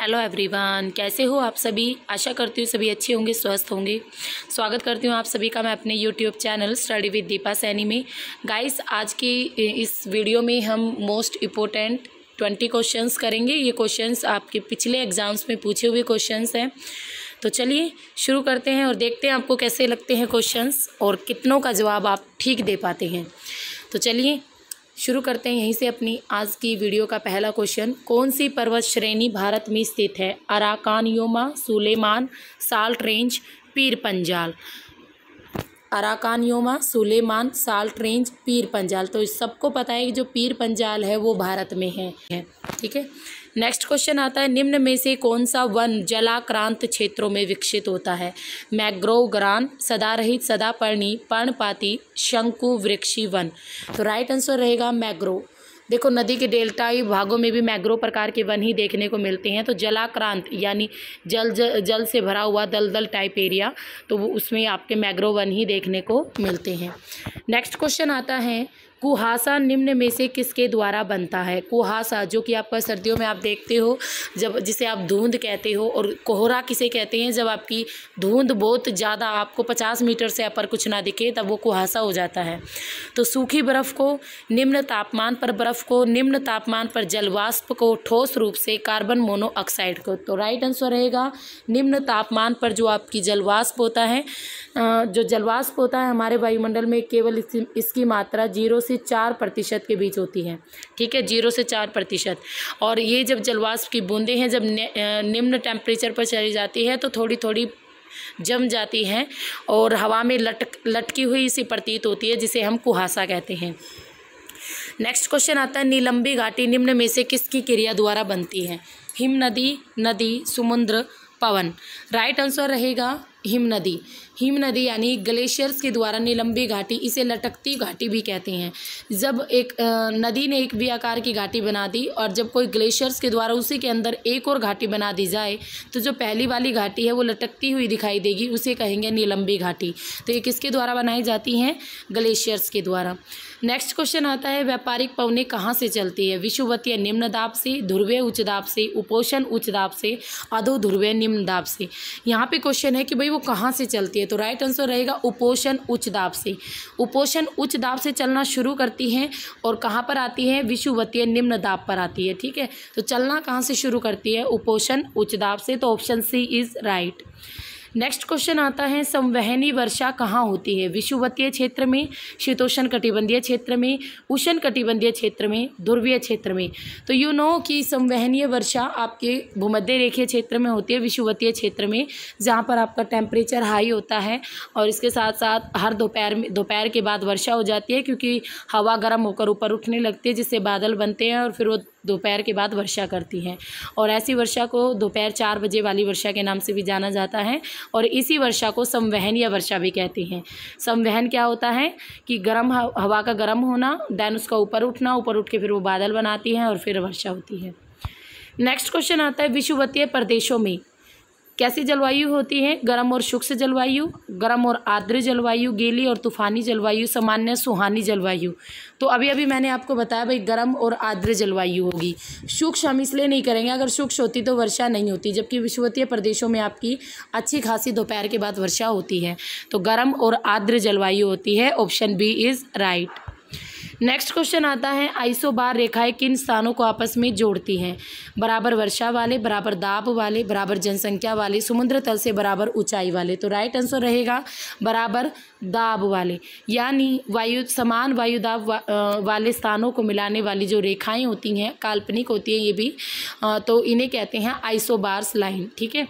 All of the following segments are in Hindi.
हेलो एवरीवन कैसे हो आप सभी आशा करती हूँ सभी अच्छे होंगे स्वस्थ होंगे स्वागत करती हूँ आप सभी का मैं अपने YouTube channel study with Deepa Saini में गाइस आज की इस वीडियो में हम मोस्ट इम्पोर्टेंट ट्वेंटी क्वेश्चंस करेंगे ये क्वेश्चंस आपके पिछले एग्ज़ाम्स में पूछे हुए क्वेश्चंस हैं तो चलिए शुरू करते हैं और देखते हैं आपको कैसे लगते हैं क्वेश्चंस और कितनों का जवाब आप ठीक दे पाते हैं तो चलिए शुरू करते हैं यहीं से अपनी आज की वीडियो का पहला क्वेश्चन कौन सी पर्वत श्रेणी भारत में स्थित है Arakan Yoma Sulaiman Salt Range Pir Panjal Arakan Yoma Sulaiman Salt Range Pir Panjal तो सबको पता है कि जो पीर पंजाल है वो भारत में है ठीक है नेक्स्ट क्वेश्चन आता है निम्न में से कौन सा वन जलाक्रांत क्षेत्रों में विकसित होता है मैग्रोग्रान सदारहित सदापर्णी पर्णपाती शंकु वृक्षी वन तो राइट आंसर रहेगा मैग्रो देखो नदी के डेल्टाई भागों में भी मैग्रो प्रकार के वन ही देखने को मिलते हैं तो जलाक्रांत यानी जल ज, जल से भरा हुआ दलदल टाइप एरिया तो वो उसमें आपके मैग्रो वन ही देखने को मिलते हैं नेक्स्ट क्वेश्चन आता है कुहासा निम्न में से किसके द्वारा बनता है कुहासा जो कि आपका सर्दियों में आप देखते हो जब जिसे आप धुंध कहते हो और कोहरा किसे कहते हैं जब आपकी धुंध बहुत ज़्यादा आपको पचास मीटर से अपर कुछ ना दिखे तब वो कुहासा हो जाता है तो सूखी बर्फ़ को निम्न तापमान पर बर्फ़ को निम्न तापमान पर जलवाष्प को ठोस रूप से कार्बन मोनोऑक्साइड को तो राइट आंसर रहेगा निम्न तापमान पर जो आपकी जलवाष्प होता है जो जलवाष्प होता है हमारे वायुमंडल में केवल इसकी मात्रा जीरो से चार प्रतिशत के बीच होती है ठीक है जीरो से चार प्रतिशत और ये जब जलवाष्प की बूंदें हैं जब निम्न टेम्परेचर पर चली जाती है तो थोड़ी थोड़ी जम जाती हैं और हवा में लटक लटकी हुई सी प्रतीत होती है जिसे हम कुहासा कहते हैं नेक्स्ट क्वेश्चन आता है नीलंबी घाटी निम्न में से किसकी क्रिया द्वारा बनती है हिम नदी नदी समुद्र पवन राइट आंसर रहेगा हिम नदी हिम नदी यानी ग्लेशियर्स के द्वारा निलंबी घाटी इसे लटकती घाटी भी कहते हैं जब एक नदी ने एक भी आकार की घाटी बना दी और जब कोई ग्लेशियर्स के द्वारा उसी के अंदर एक और घाटी बना दी जाए तो जो पहली वाली घाटी है वो लटकती हुई दिखाई देगी उसे कहेंगे निलंबी घाटी तो ये किसके द्वारा बनाई जाती हैं ग्लेशियर्स के द्वारा नेक्स्ट क्वेश्चन आता है व्यापारिक पवने कहाँ से चलती है विषुवतीय निम्न दाब से ध्रुवे उच्च दाब से उपोषण उच्च दाब से अधो ध्रुवे निम्न दाब से यहाँ पे क्वेश्चन है कि भाई वो कहाँ से चलती है तो राइट आंसर रहेगा उपोषण उच्च दाब से उपोषण उच्च दाब से चलना शुरू करती है और कहाँ पर आती है विषुवतीय निम्न दाब पर आती है ठीक है तो चलना कहाँ से शुरू करती है उपोषण उच्च दाब से तो option C is right next question आता है संवहनी वर्षा कहाँ होती है विषुवतीय क्षेत्र में शीतोषण कटिबंधीय क्षेत्र में उष्ण कटिबंधीय क्षेत्र में ध्रुवीय क्षेत्र में तो यू नो कि संवहनीय वर्षा आपके भूमध्य रेखीय क्षेत्र में होती है विषुवतीय क्षेत्र में जहाँ पर आपका टेम्परेचर हाई होता है और इसके साथ साथ हर दोपहर में दोपहर के बाद वर्षा हो जाती है क्योंकि हवा गर्म होकर ऊपर उठने लगती है जिससे बादल बनते हैं और फिर वो दोपहर के बाद वर्षा करती है और ऐसी वर्षा को दोपहर चार बजे वाली वर्षा के नाम से भी जाना जाता है और इसी वर्षा को संवहन या वर्षा भी कहती हैं संवहन क्या होता है कि गर्म हवा का गर्म होना दैन उसका ऊपर उठना ऊपर उठ के फिर वो बादल बनाती हैं और फिर वर्षा होती है नेक्स्ट क्वेश्चन आता है विश्ववतीय प्रदेशों में कैसी जलवायु होती है गर्म और शुष्क जलवायु गर्म और आर्द्र जलवायु गीली और तूफानी जलवायु सामान्य सुहानी जलवायु तो अभी अभी मैंने आपको बताया भाई गर्म और आर्द्र जलवायु होगी शुष्क हम इसलिए नहीं करेंगे अगर शुष्क होती तो वर्षा नहीं होती जबकि विश्वतीय प्रदेशों में आपकी अच्छी खासी दोपहर के बाद वर्षा होती है तो गर्म और आर्द्र जलवायु होती है option B is right next question आता है आइसोबार रेखाएं किन स्थानों को आपस में जोड़ती हैं बराबर वर्षा वाले बराबर दाब वाले बराबर जनसंख्या वाले समुद्र तल से बराबर ऊंचाई वाले तो राइट आंसर रहेगा बराबर दाब वाले यानी वायु समान वायु दाब वा, वाले स्थानों को मिलाने वाली जो रेखाएं होती हैं काल्पनिक होती हैं ये भी आ, तो इन्हें कहते हैं आइसोबार्स लाइन ठीक है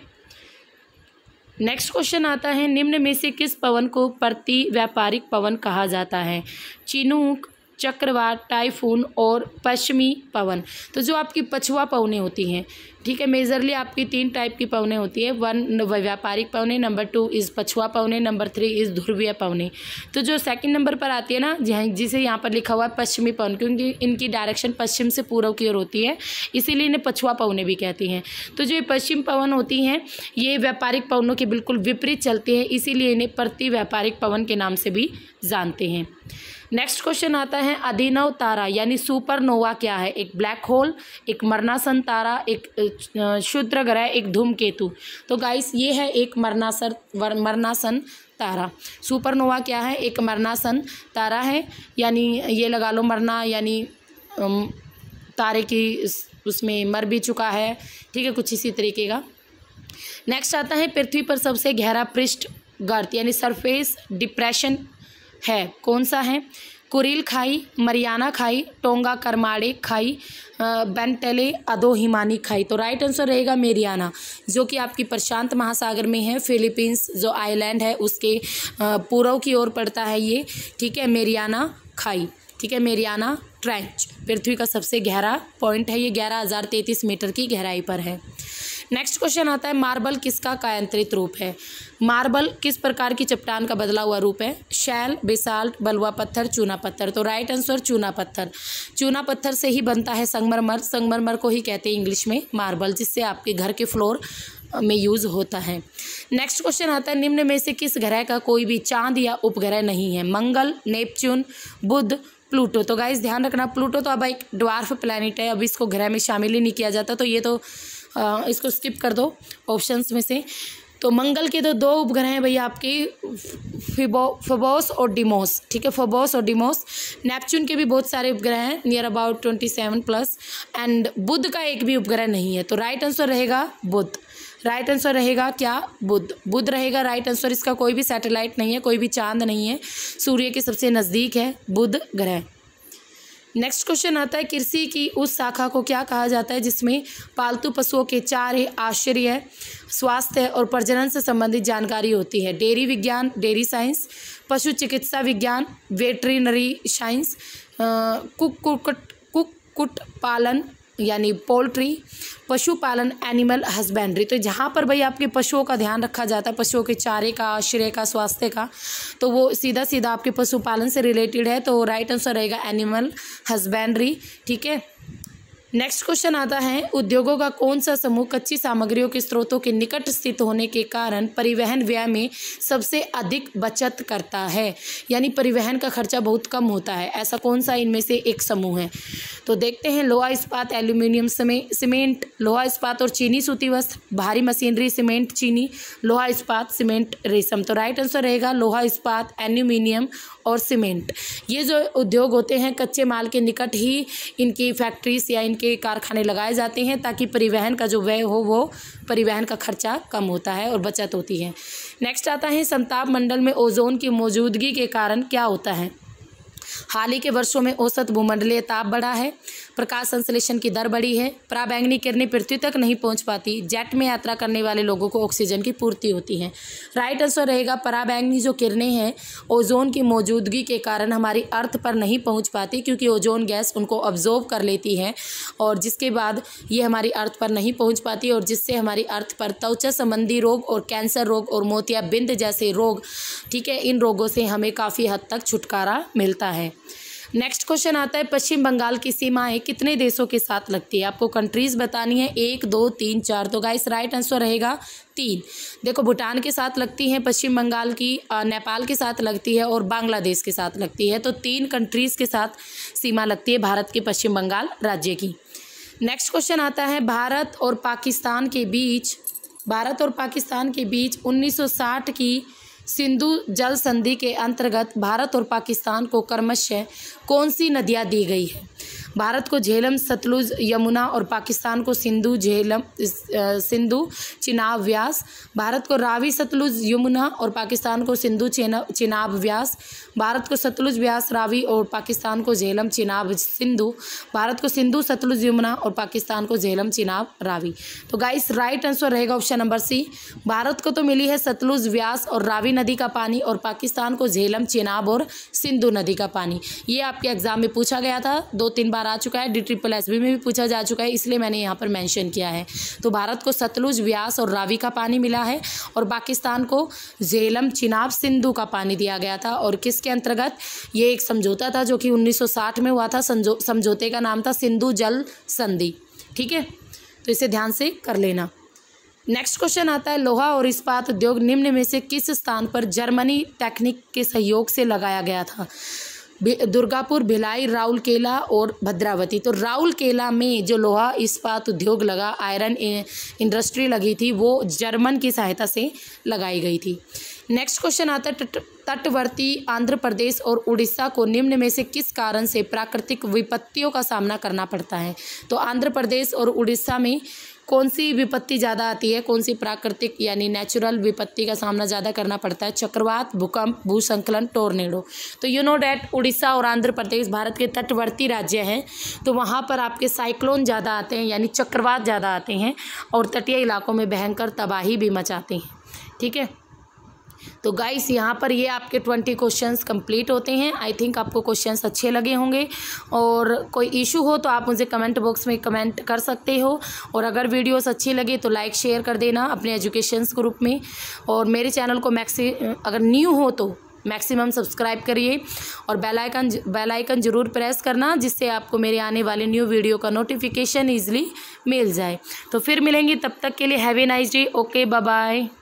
नेक्स्ट क्वेश्चन आता है निम्न में से किस पवन को प्रति व्यापारिक पवन कहा जाता है चिनूक चक्रवात टाइफून और पश्चिमी पवन तो जो आपकी पछुआ पवने होती हैं ठीक है मेजरली आपकी तीन टाइप की पवने होती है वन व्यापारिक पवने नंबर टू इज़ पछुआ पवने नंबर थ्री इज़ ध्रुवीय पवने तो जो सेकंड नंबर पर आती है ना जहाँ जिसे यहाँ पर लिखा हुआ है पश्चिमी पवन क्योंकि इनकी डायरेक्शन पश्चिम से पूर्व की ओर होती है इसीलिए इन्हें पछुआ पवने भी कहती हैं तो जो ये पश्चिम पवन होती हैं ये व्यापारिक पवनों के बिल्कुल विपरीत चलती हैं इसीलिए इन्हें प्रति व्यापारिक पवन के नाम से भी जानते हैं नेक्स्ट क्वेश्चन आता है अधिनव तारा यानी सुपरनोवा क्या है एक ब्लैक होल एक मरनासन तारा एक शूद्र ग्रह एक धूम केतु तो गाइस ये है एक मरनासर वर, मरनासन तारा सुपरनोवा क्या है एक मरनासन तारा है यानी ये लगा लो मरना यानी तारे की उसमें मर भी चुका है ठीक है कुछ इसी तरीके का नेक्स्ट आता है पृथ्वी पर सबसे गहरा पृष्ठ गर्त यानी सरफेस डिप्रेशन है कौन सा है कुरिल खाई मरियाना खाई टोंगा करमाड़े खाई बेंटेले अदो हिमानी खाई तो राइट आंसर रहेगा मेरियाना जो कि आपकी प्रशांत महासागर में है फिलीपींस जो आइलैंड है उसके पूर्व की ओर पड़ता है ये ठीक है मेरियाना खाई ठीक है मेरियाना ट्रेंच पृथ्वी का सबसे गहरा पॉइंट है ये ग्यारह हज़ार तैंतीस मीटर की गहराई पर है नेक्स्ट क्वेश्चन आता है मार्बल किसका कायंत्रित रूप है मार्बल किस प्रकार की चट्टान का बदला हुआ रूप है शैल बेसाल्ट बलुआ पत्थर चूना पत्थर तो राइट आंसर चूना पत्थर चूना पत्थर से ही बनता है संगमरमर संगमरमर को ही कहते हैं इंग्लिश में मार्बल जिससे आपके घर के फ्लोर में यूज़ होता है नेक्स्ट क्वेश्चन आता है निम्न में से किस ग्रह का कोई भी चांद या उपग्रह नहीं है मंगल नेपच्यून बुध प्लूटो तो गाइज ध्यान रखना प्लूटो तो अब एक ड्वार्फ प्लानिट है अब इसको ग्रह में शामिल ही नहीं किया जाता तो ये तो आ, इसको स्किप कर दो ऑप्शंस में से तो मंगल के तो दो उपग्रह हैं भैया आपके फिबो फबोस और डिमोस ठीक है फबोस और डिमोस नेपच्यून के भी बहुत सारे उपग्रह हैं near about twenty seven plus and बुद्ध का एक भी उपग्रह नहीं है तो राइट आंसर रहेगा बुध राइट आंसर रहेगा क्या बुध बुध रहेगा राइट आंसर इसका कोई भी सैटेलाइट नहीं है कोई भी चांद नहीं है सूर्य के सबसे नज़दीक है बुध ग्रह नेक्स्ट क्वेश्चन आता है कृषि की उस शाखा को क्या कहा जाता है जिसमें पालतू पशुओं के चारे आश्चर्य स्वास्थ्य और प्रजनन से संबंधित जानकारी होती है डेयरी विज्ञान डेयरी साइंस पशु चिकित्सा विज्ञान वेटरिनरी साइंस कुक कुकट कुट पालन यानी पोल्ट्री पशुपालन एनिमल हस्बेंड्री तो जहाँ पर भाई आपके पशुओं का ध्यान रखा जाता है पशुओं के चारे का आश्रय का स्वास्थ्य का तो वो सीधा सीधा आपके पशुपालन से रिलेटेड है तो राइट आंसर रहेगा एनिमल हस्बेंड्री ठीक है नेक्स्ट क्वेश्चन आता है उद्योगों का कौन सा समूह कच्ची सामग्रियों के स्रोतों के निकट स्थित होने के कारण परिवहन व्यय में सबसे अधिक बचत करता है यानी परिवहन का खर्चा बहुत कम होता है ऐसा कौन सा इनमें से एक समूह है तो देखते हैं लोहा इस्पात एल्यूमिनियम सीमेंट लोहा इस्पात और चीनी सूती वस्त्र भारी मशीनरी सीमेंट चीनी लोहा इस्पात सीमेंट रेशम तो राइट आंसर रहेगा लोहा इस्पात एल्यूमिनियम और सीमेंट ये जो उद्योग होते हैं कच्चे माल के निकट ही इनकी फैक्ट्रीज या इन के कारखाने लगाए जाते हैं ताकि परिवहन का जो व्यय हो वो परिवहन का खर्चा कम होता है और बचत होती है नेक्स्ट आता है संताप मंडल में ओजोन की मौजूदगी के कारण क्या होता है हाल ही के वर्षों में औसत भूमंडलीय ताप बढ़ा है प्रकाश संश्लेषण की दर बढ़ी है प्राबैंगनी किरणें पृथ्वी तक नहीं पहुंच पाती जेट में यात्रा करने वाले लोगों को ऑक्सीजन की पूर्ति होती है राइट आंसर रहेगा पराबैंगनी जो किरणें हैं ओजोन की मौजूदगी के कारण हमारी अर्थ पर नहीं पहुँच पाती क्योंकि ओजोन गैस उनको ऑब्जॉर्व कर लेती है और जिसके बाद ये हमारी अर्थ पर नहीं पहुँच पाती और जिससे हमारी अर्थ पर त्वचा संबंधी रोग और कैंसर रोग और मोतियाबिंद जैसे रोग ठीक है इन रोगों से हमें काफ़ी हद तक छुटकारा मिलता है नेक्स्ट क्वेश्चन आता है पश्चिम बंगाल की सीमाएं कितने देशों के साथ लगती है आपको कंट्रीज बतानी है एक दो तीन चार तो गाइस राइट आंसर रहेगा तीन देखो भूटान के साथ लगती है पश्चिम बंगाल की नेपाल के साथ लगती है और बांग्लादेश के साथ लगती है तो तीन कंट्रीज़ के साथ सीमा लगती है भारत के पश्चिम बंगाल राज्य की नेक्स्ट क्वेश्चन आता है भारत और पाकिस्तान के बीच भारत और पाकिस्तान के बीच उन्नीस की सिंधु जल संधि के अंतर्गत भारत और पाकिस्तान को क्रमशः कौन सी नदियाँ दी गई हैं भारत को झेलम सतलुज यमुना और पाकिस्तान को सिंधु झेलम सिंधु चिनाब व्यास भारत को रावी सतलुज यमुना और पाकिस्तान को सिंधु चिनाब व्यास भारत को सतलुज व्यास रावी और पाकिस्तान को झेलम चिनाब सिंधु भारत को सिंधु सतलुज यमुना और पाकिस्तान को झेलम चिनाब रावी तो गाइस राइट आंसर रहेगा ऑप्शन नंबर सी भारत को तो मिली है सतलुज व्यास और रावी नदी का पानी और पाकिस्तान को झेलम चिनाब और सिंधु नदी का पानी ये आपके एग्जाम में पूछा गया था दो तीन बार बार आ चुका है डी ट्रिपल एस बी में भी पूछा जा चुका है इसलिए मैंने यहाँ पर मैंशन किया है तो भारत को सतलुज व्यास और रावी का पानी मिला है और पाकिस्तान को झेलम चिनाब सिंधु का पानी दिया गया था और किसके अंतर्गत ये एक समझौता था जो कि 1960 में हुआ था समझौते का नाम था सिंधु जल संधि ठीक है तो इसे ध्यान से कर लेना नेक्स्ट क्वेश्चन आता है लोहा और इस्पात उद्योग निम्न में से किस स्थान पर जर्मनी टेक्निक के सहयोग से लगाया गया था दुर्गापुर भिलाई राउलकेला और भद्रावती तो केला में जो लोहा इस्पात उद्योग लगा आयरन इंडस्ट्री लगी थी वो जर्मन की सहायता से लगाई गई थी नेक्स्ट क्वेश्चन आता है तटवर्ती आंध्र प्रदेश और उड़ीसा को निम्न में से किस कारण से प्राकृतिक विपत्तियों का सामना करना पड़ता है तो आंध्र प्रदेश और उड़ीसा में कौन सी विपत्ति ज़्यादा आती है कौन सी प्राकृतिक यानी नेचुरल विपत्ति का सामना ज़्यादा करना पड़ता है चक्रवात भूकंप भूसंकलन टोर्नेडो तो यू नो डैट उड़ीसा और आंध्र प्रदेश भारत के तटवर्ती राज्य हैं तो वहाँ पर आपके साइक्लोन ज़्यादा आते हैं यानी चक्रवात ज़्यादा आते हैं और तटीय इलाकों में भयंकर तबाही भी मचाते हैं ठीक है तो गाइस यहाँ पर ये आपके ट्वेंटी क्वेश्चंस कंप्लीट होते हैं आई थिंक आपको क्वेश्चंस अच्छे लगे होंगे और कोई इशू हो तो आप मुझे कमेंट बॉक्स में कमेंट कर सकते हो और अगर वीडियोस अच्छे लगे तो लाइक शेयर कर देना अपने एजुकेशंस ग्रुप में और मेरे चैनल को मैक्सी अगर न्यू हो तो मैक्सिमम सब्सक्राइब करिए और बेल आइकन बेल आइकन ज़रूर प्रेस करना जिससे आपको मेरे आने वाले न्यू वीडियो का नोटिफिकेशन ईजिली मिल जाए तो फिर मिलेंगे तब तक के लिए have a nice day okay bye